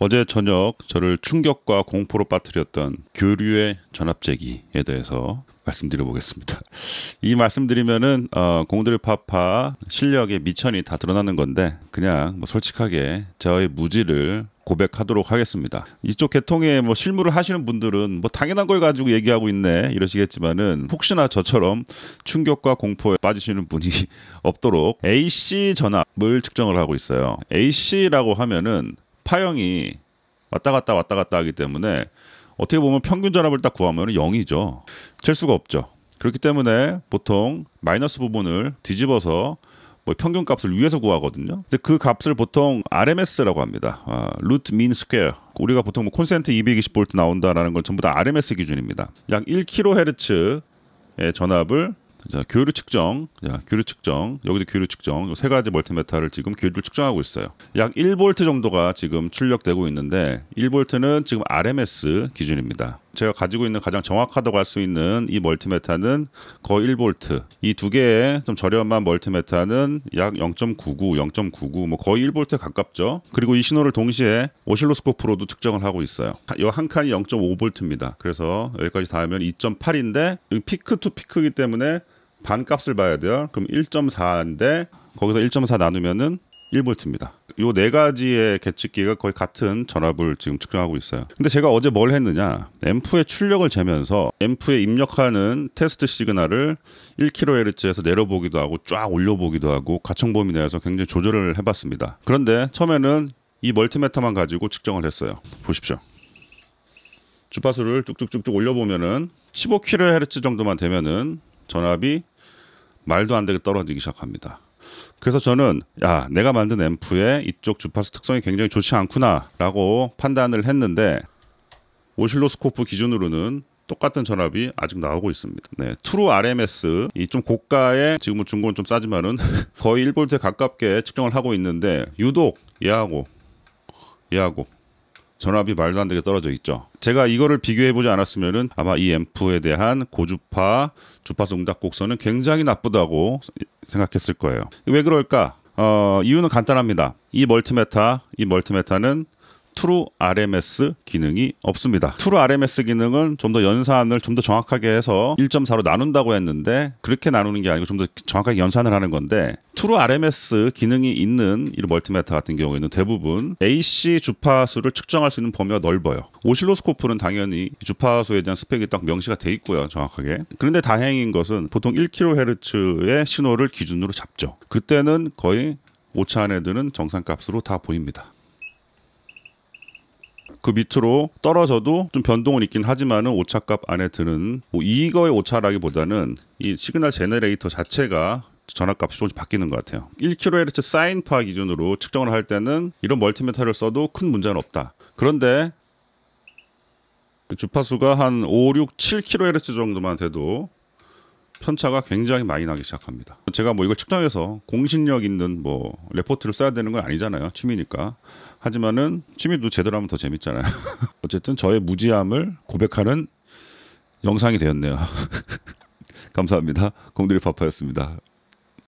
어제 저녁 저를 충격과 공포로 빠뜨렸던 교류의 전압제기에 대해서 말씀드려보겠습니다. 이 말씀드리면은 어, 공들의 파파 실력의 미천이 다 드러나는 건데 그냥 뭐 솔직하게 저의 무지를 고백하도록 하겠습니다. 이쪽 계통에 뭐 실무를 하시는 분들은 뭐 당연한 걸 가지고 얘기하고 있네 이러시겠지만은 혹시나 저처럼 충격과 공포에 빠지시는 분이 없도록 AC 전압을 측정을 하고 있어요. AC라고 하면은 파형이 왔다 갔다 왔다 갔다 하기 때문에 어떻게 보면 평균 전압을 딱 구하면 0이죠. 칠 수가 없죠. 그렇기 때문에 보통 마이너스 부분을 뒤집어서 뭐 평균 값을 위에서 구하거든요. 근데 그 값을 보통 RMS라고 합니다. 아, 루트 민 스퀘어. 우리가 보통 뭐 콘센트 220V 나온다라는 건 전부 다 RMS 기준입니다. 약 1kHz의 전압을 자, 교류 측정. 자, 교류 측정. 여기도 교류 측정. 세 가지 멀티메타를 지금 교류를 측정하고 있어요. 약 1V 정도가 지금 출력되고 있는데 1V는 지금 RMS 기준입니다. 제가 가지고 있는 가장 정확하다고 할 수 있는 이 멀티메타는 거의 1V. 이 두 개의 좀 저렴한 멀티메타는 약 0.99, 0.99, 뭐 거의 1V에 가깝죠. 그리고 이 신호를 동시에 오실로스코프로도 측정을 하고 있어요. 이 한 칸이 0.5V입니다. 그래서 여기까지 닿으면 2.8인데 여기 피크 투 피크이기 때문에 반값을 봐야 돼요. 그럼 1.4인데 거기서 1.4 나누면은 1볼트입니다. 요 네 가지의 계측기가 거의 같은 전압을 지금 측정하고 있어요. 근데 제가 어제 뭘 했느냐? 앰프의 출력을 재면서 앰프에 입력하는 테스트 시그널을 1kHz에서 내려보기도 하고 쫙 올려보기도 하고 가청 범위 내에서 굉장히 조절을 해봤습니다. 그런데 처음에는 이 멀티메터만 가지고 측정을 했어요. 보십시오. 주파수를 쭉쭉쭉쭉 올려보면은 15kHz 정도만 되면은 전압이 말도 안 되게 떨어지기 시작합니다. 그래서 저는 야 내가 만든 앰프의 이쪽 주파수 특성이 굉장히 좋지 않구나라고 판단을 했는데 오실로스코프 기준으로는 똑같은 전압이 아직 나오고 있습니다. 네, 트루 RMS 이 좀 고가의 지금은 중고는 좀 싸지만은 거의 1볼트에 가깝게 측정을 하고 있는데 유독 얘하고 얘하고 전압이 말도 안 되게 떨어져 있죠. 제가 이거를 비교해 보지 않았으면은 아마 이 앰프에 대한 고주파 주파수 응답 곡선은 굉장히 나쁘다고 생각했을 거예요. 왜 그럴까? 어, 이유는 간단합니다. 이 멀티메타, 이 멀티메타는 트루 RMS 기능이 없습니다. 트루 RMS 기능은 좀 더 연산을 좀 더 정확하게 해서 1.4로 나눈다고 했는데 그렇게 나누는 게 아니고 좀 더 정확하게 연산을 하는 건데 트루 RMS 기능이 있는 이 멀티메타 같은 경우에는 대부분 AC 주파수를 측정할 수 있는 범위가 넓어요. 오실로스코프는 당연히 주파수에 대한 스펙이 딱 명시가 돼 있고요. 정확하게. 그런데 다행인 것은 보통 1kHz의 신호를 기준으로 잡죠. 그때는 거의 오차 안에 드는 정상값으로 다 보입니다. 그 밑으로 떨어져도 좀 변동은 있긴 하지만은 오차값 안에 드는 뭐 이거의 오차라기보다는 이 시그널 제네레이터 자체가 전압값이 조금씩 바뀌는 것 같아요. 1kHz 사인파 기준으로 측정을 할 때는 이런 멀티미터를 써도 큰 문제는 없다. 그런데 주파수가 한 5, 6, 7kHz 정도만 돼도 편차가 굉장히 많이 나기 시작합니다. 제가 뭐 이걸 측정해서 공신력 있는 뭐 레포트를 써야 되는 건 아니잖아요. 취미니까. 하지만은 취미도 제대로 하면 더 재밌잖아요. 어쨌든 저의 무지함을 고백하는 영상이 되었네요. 감사합니다. 공들이 파파였습니다.